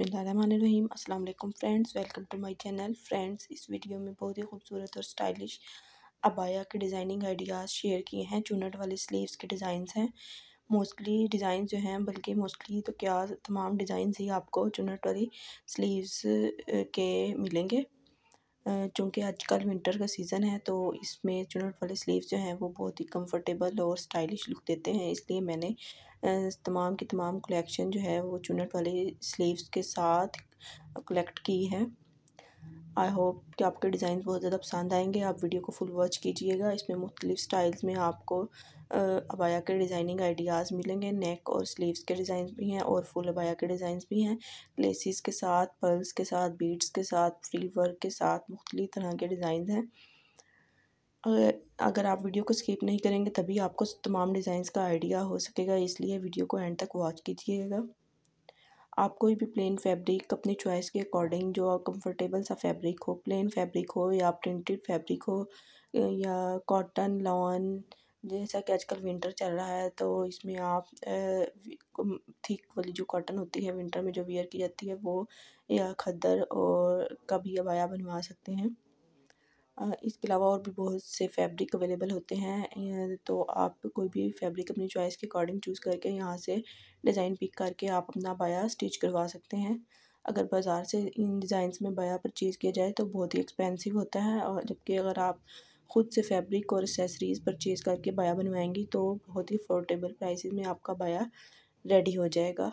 बसमीम friends welcome to my channel friends इस video में बहुत ही खूबसूरत और स्टाइलिश अबाया के डिज़ाइनिंग आइडियाज़ शेयर किए हैं चूनट वाले स्लीव्स के डिज़ाइंस हैं मोस्टली डिज़ाइन जो हैं बल्कि मोस्टली तो क्या तमाम डिज़ाइन ही आपको चुनट वाली स्लीव्स के मिलेंगे चूँकि आजकल विंटर का सीज़न है तो इसमें चुनट वाले स्लीव जो हैं वो बहुत ही कंफर्टेबल और स्टाइलिश लुक देते हैं इसलिए मैंने तमाम की तमाम कलेक्शन जो है वो चुनट वाले स्लीव्स के साथ कलेक्ट की है आई होप कि आपके डिज़ाइन बहुत ज़्यादा पसंद आएंगे आप वीडियो को फुल वॉच कीजिएगा इसमें मुख्तलिफ़ स्टाइल्स में आपको अबाया के डिज़ाइनिंग आइडियाज़ मिलेंगे नेक और स्लीव्स के डिज़ाइन भी हैं और फुल अबाया के डिज़ाइन भी हैं लेसिस के साथ पर्ल्स के साथ बीड्स के साथ फ्री वर्क के साथ मुख्तलिफ तरह के डिज़ाइन हैं अगर आप वीडियो को स्किप नहीं करेंगे तभी आपको तमाम डिज़ाइंस का आइडिया हो सकेगा इसलिए वीडियो को एंड तक वॉच कीजिएगा आप कोई भी प्लेन फैब्रिक अपनी चॉइस के अकॉर्डिंग जो कंफर्टेबल सा फैब्रिक हो प्लेन फैब्रिक हो या प्रिंटेड फैब्रिक हो या कॉटन लॉन जैसा कि आजकल विंटर चल रहा है तो इसमें आप थिक वाली जो कॉटन होती है विंटर में जो वियर की जाती है वो या खद्दर और का भी अबाया बनवा सकते हैं इसके अलावा और भी बहुत से फैब्रिक अवेलेबल होते हैं तो आप कोई भी फैब्रिक अपनी चॉइस के अकॉर्डिंग चूज़ करके यहाँ से डिज़ाइन पिक करके आप अपना बाया स्टिच करवा सकते हैं अगर बाज़ार से इन डिज़ाइन में बाया परचेज़ किया जाए तो बहुत ही एक्सपेंसिव होता है और जबकि अगर आप ख़ुद से फैब्रिक और एसेसरीज़ परचेज़ करके बाया बनवाएंगी तो बहुत ही अफोर्डेबल प्राइस में आपका बाया रेडी हो जाएगा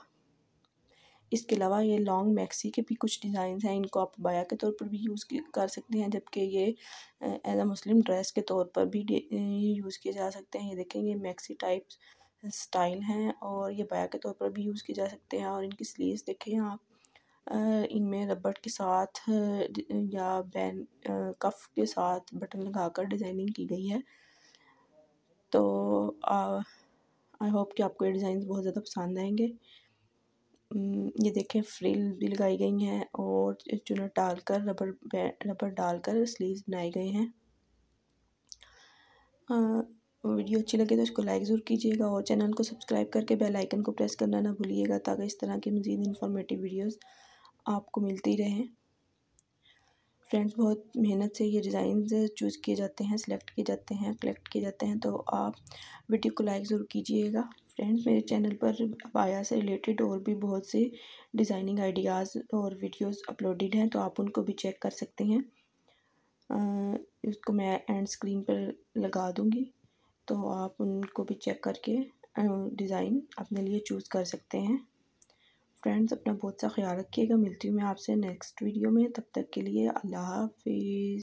इसके अलावा ये लॉन्ग मैक्सी के भी कुछ डिज़ाइन हैं इनको आप बाया के तौर पर भी यूज़ कर सकते हैं जबकि ये एज अ मुस्लिम ड्रेस के तौर पर भी यूज़ किए जा सकते हैं ये देखें ये मैक्सी टाइप स्टाइल हैं और ये बाया के तौर पर भी यूज़ किए जा सकते हैं और इनकी स्लीव देखें आप इनमें रबड़ के साथ या बैन कफ के साथ बटन लगाकर डिज़ाइनिंग की गई है तो आई होप कि आपको ये डिज़ाइन बहुत ज़्यादा पसंद आएंगे ये देखें फ्रिल भी लगाई गई हैं और चुनर डालकर रबर रबर डालकर स्लीव बनाए गए हैं वीडियो अच्छी लगे तो इसको लाइक ज़रूर कीजिएगा और चैनल को सब्सक्राइब करके बेल आइकन को प्रेस करना ना भूलिएगा ताकि इस तरह की मज़ीद इंफॉर्मेटिव वीडियोस आपको मिलती रहें फ्रेंड्स बहुत मेहनत से ये डिज़ाइन चूज़ किए जाते हैं सिलेक्ट किए जाते हैं कलेक्ट किए जाते हैं तो आप वीडियो को लाइक ज़रूर कीजिएगा फ्रेंड्स मेरे चैनल पर अबाया से रिलेटेड और भी बहुत से डिज़ाइनिंग आइडियाज़ और वीडियोस अपलोडेड हैं तो आप उनको भी चेक कर सकते हैं उसको मैं एंड स्क्रीन पर लगा दूँगी तो आप उनको भी चेक करके डिज़ाइन अपने लिए चूज़ कर सकते हैं फ्रेंड्स अपना बहुत सा ख्याल रखिएगा मिलती हूँ मैं आपसे नेक्स्ट वीडियो में तब तक के लिए अल्लाह हाफिज़